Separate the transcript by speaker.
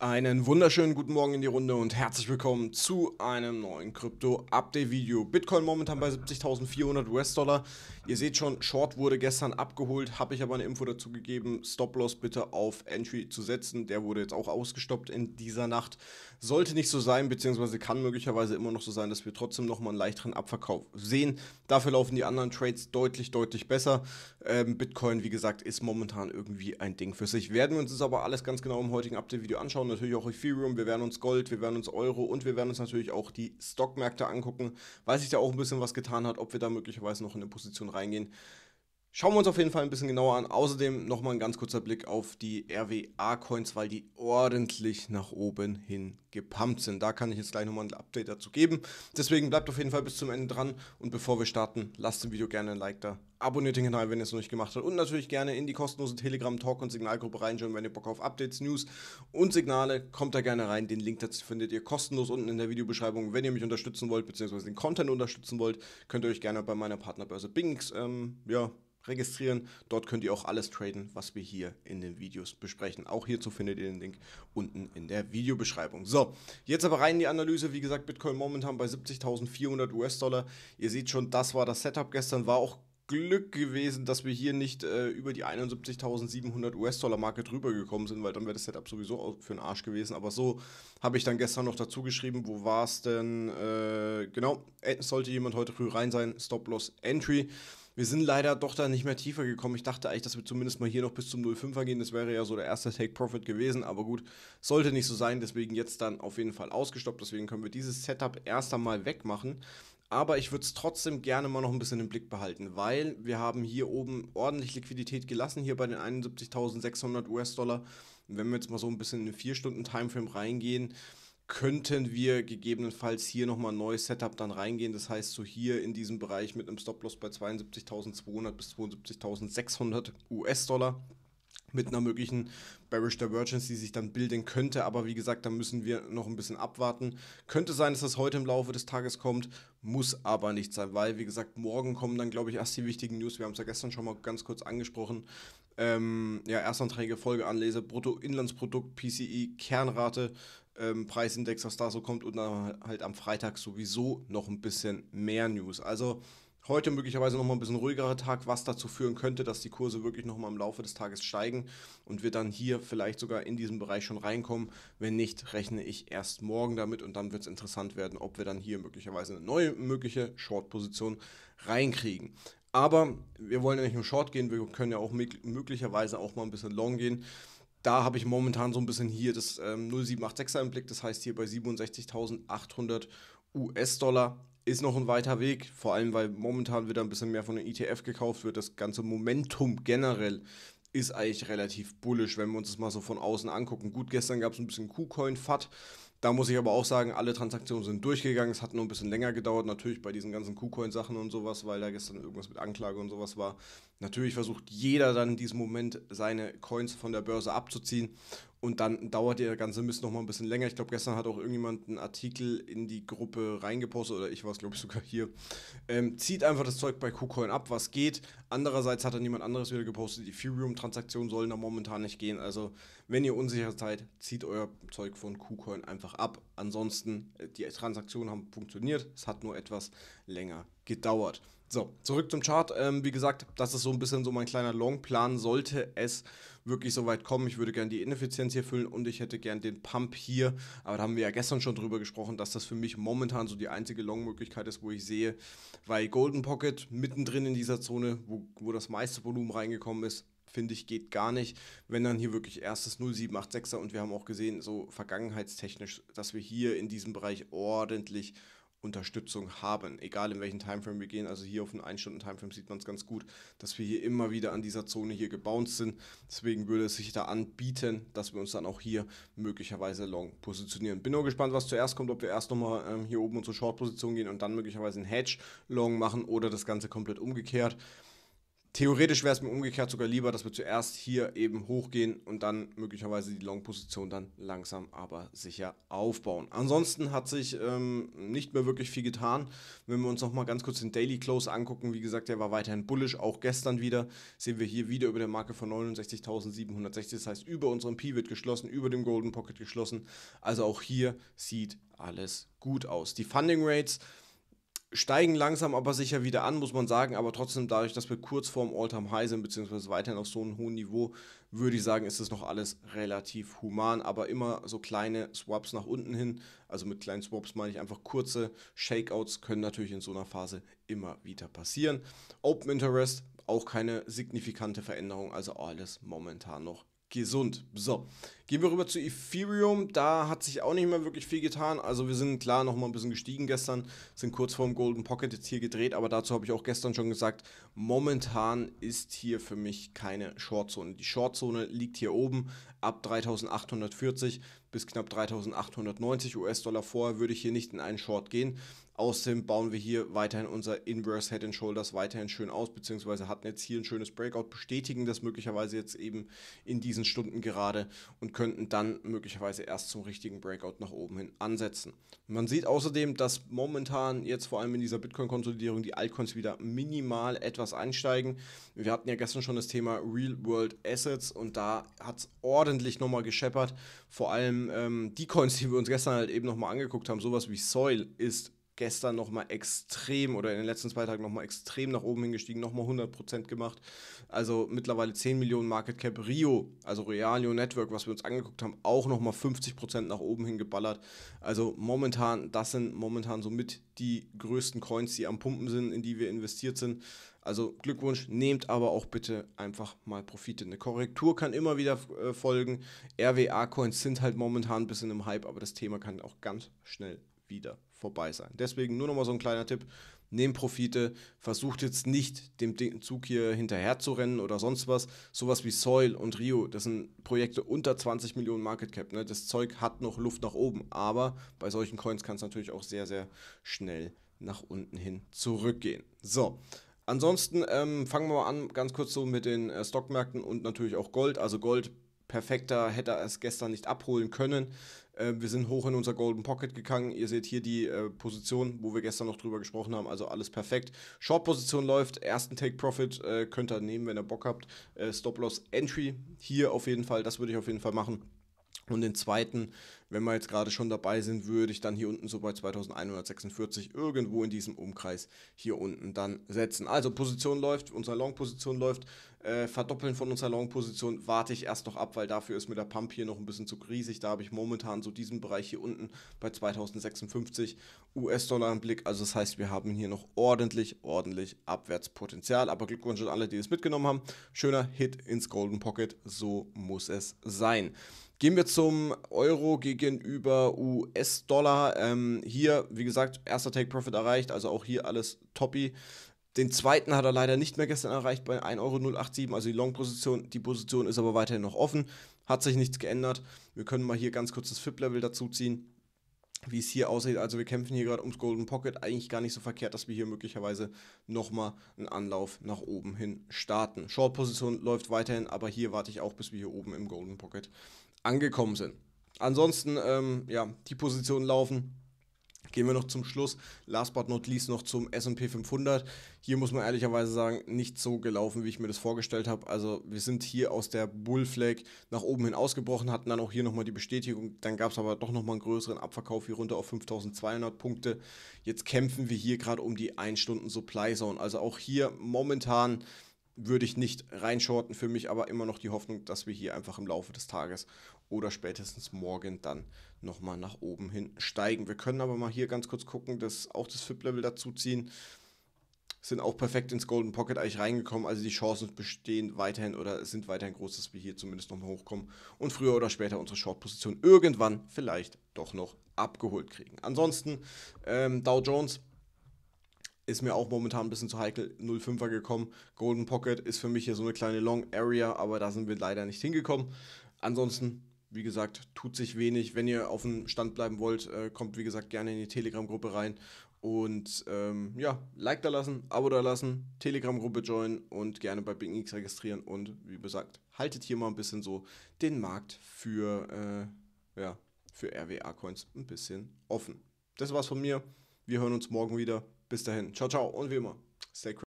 Speaker 1: Einen wunderschönen guten Morgen in die Runde und herzlich willkommen zu einem neuen Krypto-Update-Video. Bitcoin momentan bei 70.400 US-Dollar. Ihr seht schon, Short wurde gestern abgeholt, habe ich aber eine Info dazu gegeben, Stop-Loss bitte auf Entry zu setzen. Der wurde jetzt auch ausgestoppt in dieser Nacht. Sollte nicht so sein, beziehungsweise kann möglicherweise immer noch so sein, dass wir trotzdem nochmal einen leichteren Abverkauf sehen. Dafür laufen die anderen Trades deutlich, deutlich besser. Ähm, Bitcoin, wie gesagt, ist momentan irgendwie ein Ding für sich. Werden wir uns das aber alles ganz genau im heutigen Update-Video anschauen anschauen, natürlich auch Ethereum, wir werden uns Gold, wir werden uns Euro und wir werden uns natürlich auch die Stockmärkte angucken, weil sich da auch ein bisschen was getan hat, ob wir da möglicherweise noch in eine Position reingehen. Schauen wir uns auf jeden Fall ein bisschen genauer an. Außerdem nochmal ein ganz kurzer Blick auf die RWA-Coins, weil die ordentlich nach oben hin gepumpt sind. Da kann ich jetzt gleich nochmal ein Update dazu geben. Deswegen bleibt auf jeden Fall bis zum Ende dran. Und bevor wir starten, lasst dem Video gerne ein Like da. Abonniert den Kanal, wenn ihr es noch nicht gemacht habt. Und natürlich gerne in die kostenlose Telegram-Talk- und Signalgruppe reinschauen, wenn ihr Bock auf Updates, News und Signale. Kommt da gerne rein. Den Link dazu findet ihr kostenlos unten in der Videobeschreibung. Wenn ihr mich unterstützen wollt, beziehungsweise den Content unterstützen wollt, könnt ihr euch gerne bei meiner Partnerbörse Binks, ähm, ja, registrieren. Dort könnt ihr auch alles traden, was wir hier in den Videos besprechen. Auch hierzu findet ihr den Link unten in der Videobeschreibung. So, jetzt aber rein in die Analyse. Wie gesagt, Bitcoin momentan bei 70.400 US-Dollar. Ihr seht schon, das war das Setup gestern, war auch Glück gewesen, dass wir hier nicht äh, über die 71.700 US-Dollar-Marke drüber gekommen sind, weil dann wäre das Setup sowieso für den Arsch gewesen. Aber so habe ich dann gestern noch dazu geschrieben, wo war es denn? Äh, genau, sollte jemand heute früh rein sein, Stop-Loss-Entry. Wir sind leider doch da nicht mehr tiefer gekommen. Ich dachte eigentlich, dass wir zumindest mal hier noch bis zum 05er gehen. Das wäre ja so der erste Take-Profit gewesen, aber gut, sollte nicht so sein. Deswegen jetzt dann auf jeden Fall ausgestoppt. Deswegen können wir dieses Setup erst einmal wegmachen aber ich würde es trotzdem gerne mal noch ein bisschen im Blick behalten, weil wir haben hier oben ordentlich Liquidität gelassen, hier bei den 71.600 US-Dollar. Wenn wir jetzt mal so ein bisschen in den 4-Stunden-Timeframe reingehen, könnten wir gegebenenfalls hier nochmal ein neues Setup dann reingehen. Das heißt, so hier in diesem Bereich mit einem Stop-Loss bei 72.200 bis 72.600 US-Dollar mit einer möglichen Bearish Divergence, die sich dann bilden könnte. Aber wie gesagt, da müssen wir noch ein bisschen abwarten. Könnte sein, dass das heute im Laufe des Tages kommt, muss aber nicht sein, weil, wie gesagt, morgen kommen dann, glaube ich, erst die wichtigen News. Wir haben es ja gestern schon mal ganz kurz angesprochen ähm, ja, Erstanträge, Folge anlese, Bruttoinlandsprodukt, PCI, Kernrate, ähm, Preisindex, was da so kommt und dann halt am Freitag sowieso noch ein bisschen mehr News. Also heute möglicherweise nochmal ein bisschen ruhigerer Tag, was dazu führen könnte, dass die Kurse wirklich nochmal im Laufe des Tages steigen und wir dann hier vielleicht sogar in diesen Bereich schon reinkommen. Wenn nicht, rechne ich erst morgen damit und dann wird es interessant werden, ob wir dann hier möglicherweise eine neue mögliche Short-Position reinkriegen. Aber wir wollen ja nicht nur Short gehen, wir können ja auch möglicherweise auch mal ein bisschen Long gehen. Da habe ich momentan so ein bisschen hier das ähm, 0786er im Blick, das heißt hier bei 67.800 US-Dollar ist noch ein weiter Weg, vor allem weil momentan wieder ein bisschen mehr von den ETF gekauft wird. Das ganze Momentum generell ist eigentlich relativ bullisch, wenn wir uns das mal so von außen angucken. Gut, gestern gab es ein bisschen KuCoin-Fat, da muss ich aber auch sagen, alle Transaktionen sind durchgegangen. Es hat nur ein bisschen länger gedauert, natürlich bei diesen ganzen KuCoin-Sachen und sowas, weil da gestern irgendwas mit Anklage und sowas war. Natürlich versucht jeder dann in diesem Moment seine Coins von der Börse abzuziehen und dann dauert der ganze Mist noch mal ein bisschen länger. Ich glaube, gestern hat auch irgendjemand einen Artikel in die Gruppe reingepostet, oder ich war es, glaube ich, sogar hier. Ähm, zieht einfach das Zeug bei KuCoin ab, was geht. Andererseits hat dann jemand anderes wieder gepostet, die Ethereum-Transaktionen sollen da momentan nicht gehen. Also, wenn ihr unsicher seid, zieht euer Zeug von KuCoin einfach ab. Ansonsten, äh, die Transaktionen haben funktioniert, es hat nur etwas länger gedauert. So, zurück zum Chart. Ähm, wie gesagt, das ist so ein bisschen so mein kleiner Long-Plan. Sollte es wirklich so weit kommen, ich würde gerne die Ineffizienz hier füllen und ich hätte gerne den Pump hier. Aber da haben wir ja gestern schon drüber gesprochen, dass das für mich momentan so die einzige Long-Möglichkeit ist, wo ich sehe, weil Golden Pocket mittendrin in dieser Zone, wo, wo das meiste Volumen reingekommen ist, finde ich, geht gar nicht. Wenn dann hier wirklich erstes 0786er und wir haben auch gesehen, so vergangenheitstechnisch, dass wir hier in diesem Bereich ordentlich Unterstützung haben, egal in welchen Timeframe wir gehen. Also hier auf einen 1-Stunden-Timeframe sieht man es ganz gut, dass wir hier immer wieder an dieser Zone hier gebounced sind. Deswegen würde es sich da anbieten, dass wir uns dann auch hier möglicherweise long positionieren. Bin nur gespannt, was zuerst kommt, ob wir erst nochmal ähm, hier oben unsere Short-Position gehen und dann möglicherweise ein Hedge long machen oder das Ganze komplett umgekehrt. Theoretisch wäre es mir umgekehrt sogar lieber, dass wir zuerst hier eben hochgehen und dann möglicherweise die Long-Position dann langsam aber sicher aufbauen. Ansonsten hat sich ähm, nicht mehr wirklich viel getan. Wenn wir uns nochmal ganz kurz den Daily Close angucken, wie gesagt, der war weiterhin bullish, auch gestern wieder. Sehen wir hier wieder über der Marke von 69.760, das heißt über unserem Pi wird geschlossen, über dem Golden Pocket geschlossen. Also auch hier sieht alles gut aus. Die Funding Rates steigen langsam aber sicher wieder an, muss man sagen. Aber trotzdem, dadurch, dass wir kurz vorm Alltime high sind, beziehungsweise weiterhin auf so einem hohen Niveau, würde ich sagen, ist das noch alles relativ human. Aber immer so kleine Swaps nach unten hin, also mit kleinen Swaps meine ich einfach kurze Shakeouts, können natürlich in so einer Phase immer wieder passieren. Open Interest, auch keine signifikante Veränderung, also alles momentan noch gesund. So, gehen wir rüber zu Ethereum. Da hat sich auch nicht mehr wirklich viel getan. Also wir sind klar noch mal ein bisschen gestiegen gestern, sind kurz vorm Golden Pocket jetzt hier gedreht, aber dazu habe ich auch gestern schon gesagt, momentan ist hier für mich keine Shortzone. Die Shortzone liegt hier oben ab 3840 bis knapp 3890 US-Dollar. Vorher würde ich hier nicht in einen Short gehen. Außerdem bauen wir hier weiterhin unser Inverse Head and Shoulders weiterhin schön aus, beziehungsweise hatten jetzt hier ein schönes Breakout, bestätigen das möglicherweise jetzt eben in diesen Stunden gerade und könnten dann möglicherweise erst zum richtigen Breakout nach oben hin ansetzen. Man sieht außerdem, dass momentan jetzt vor allem in dieser Bitcoin-Konsolidierung die Altcoins wieder minimal etwas einsteigen. Wir hatten ja gestern schon das Thema Real World Assets und da hat es ordentlich nochmal gescheppert. Vor allem ähm, die Coins, die wir uns gestern halt eben nochmal angeguckt haben, sowas wie Soil ist gestern nochmal extrem oder in den letzten zwei Tagen nochmal extrem nach oben hingestiegen, nochmal 100% gemacht. Also mittlerweile 10 Millionen Market Cap Rio, also Realio Network, was wir uns angeguckt haben, auch nochmal 50% nach oben hingeballert. Also momentan, das sind momentan somit die größten Coins, die am Pumpen sind, in die wir investiert sind. Also Glückwunsch, nehmt aber auch bitte einfach mal Profite. Eine Korrektur kann immer wieder äh, folgen. RWA-Coins sind halt momentan ein bisschen im Hype, aber das Thema kann auch ganz schnell wieder vorbei sein. Deswegen nur nochmal so ein kleiner Tipp. Nehmt Profite, versucht jetzt nicht dem Zug hier hinterher zu rennen oder sonst was. Sowas wie Soil und Rio, das sind Projekte unter 20 Millionen Market Cap. Ne? Das Zeug hat noch Luft nach oben, aber bei solchen Coins kann es natürlich auch sehr, sehr schnell nach unten hin zurückgehen. So, ansonsten ähm, fangen wir mal an, ganz kurz so mit den äh, Stockmärkten und natürlich auch Gold. Also Gold perfekter hätte er es gestern nicht abholen können. Ähm, wir sind hoch in unser Golden Pocket gegangen. Ihr seht hier die äh, Position, wo wir gestern noch drüber gesprochen haben. Also alles perfekt. Short-Position läuft. Ersten Take-Profit äh, könnt ihr nehmen, wenn ihr Bock habt. Äh, Stop-Loss-Entry hier auf jeden Fall. Das würde ich auf jeden Fall machen. Und den zweiten wenn wir jetzt gerade schon dabei sind, würde ich dann hier unten so bei 2146 irgendwo in diesem Umkreis hier unten dann setzen. Also Position läuft, unsere Long-Position läuft. Äh, Verdoppeln von unserer Long-Position warte ich erst noch ab, weil dafür ist mir der Pump hier noch ein bisschen zu riesig. Da habe ich momentan so diesen Bereich hier unten bei 2056 US-Dollar im Blick. Also das heißt, wir haben hier noch ordentlich, ordentlich Abwärtspotenzial. Aber Glückwunsch an alle, die es mitgenommen haben. Schöner Hit ins Golden Pocket. So muss es sein. Gehen wir zum Euro gegen gegenüber US-Dollar. Ähm, hier, wie gesagt, erster Take-Profit erreicht, also auch hier alles toppi. Den zweiten hat er leider nicht mehr gestern erreicht bei 1,087 Euro, also die Long-Position. Die Position ist aber weiterhin noch offen, hat sich nichts geändert. Wir können mal hier ganz kurz das FIP-Level dazu ziehen, wie es hier aussieht. Also wir kämpfen hier gerade ums Golden Pocket, eigentlich gar nicht so verkehrt, dass wir hier möglicherweise nochmal einen Anlauf nach oben hin starten. Short-Position läuft weiterhin, aber hier warte ich auch, bis wir hier oben im Golden Pocket angekommen sind. Ansonsten, ähm, ja, die Positionen laufen. Gehen wir noch zum Schluss. Last but not least noch zum SP 500. Hier muss man ehrlicherweise sagen, nicht so gelaufen, wie ich mir das vorgestellt habe. Also, wir sind hier aus der Bullflag nach oben hin ausgebrochen, hatten dann auch hier nochmal die Bestätigung. Dann gab es aber doch nochmal einen größeren Abverkauf hier runter auf 5200 Punkte. Jetzt kämpfen wir hier gerade um die 1 Stunden Supply Zone. Also, auch hier momentan würde ich nicht reinschorten für mich, aber immer noch die Hoffnung, dass wir hier einfach im Laufe des Tages oder spätestens morgen dann nochmal nach oben hin steigen. Wir können aber mal hier ganz kurz gucken, dass auch das FIP-Level dazu ziehen. Sind auch perfekt ins Golden Pocket eigentlich reingekommen. Also die Chancen bestehen weiterhin oder sind weiterhin groß, dass wir hier zumindest nochmal hochkommen und früher oder später unsere Short-Position irgendwann vielleicht doch noch abgeholt kriegen. Ansonsten ähm, Dow Jones ist mir auch momentan ein bisschen zu heikel. 05er gekommen. Golden Pocket ist für mich hier so eine kleine Long Area, aber da sind wir leider nicht hingekommen. Ansonsten, wie gesagt, tut sich wenig. Wenn ihr auf dem Stand bleiben wollt, äh, kommt wie gesagt gerne in die Telegram-Gruppe rein. Und ähm, ja, Like da lassen, Abo da lassen, Telegram-Gruppe joinen und gerne bei BingX registrieren. Und wie gesagt, haltet hier mal ein bisschen so den Markt für, äh, ja, für RWA-Coins ein bisschen offen. Das war's von mir. Wir hören uns morgen wieder bis dahin. Ciao, ciao und wie immer, stay crazy.